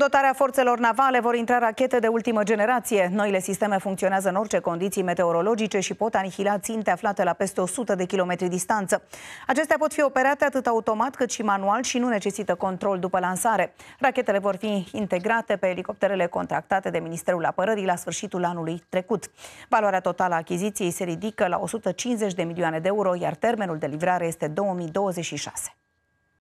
În dotarea forțelor navale vor intra rachete de ultimă generație. Noile sisteme funcționează în orice condiții meteorologice și pot anihila ținte aflate la peste 100 de kilometri distanță. Acestea pot fi operate atât automat cât și manual și nu necesită control după lansare. Rachetele vor fi integrate pe elicopterele contractate de Ministerul Apărării la sfârșitul anului trecut. Valoarea totală a achiziției se ridică la 150 de milioane de euro, iar termenul de livrare este 2026.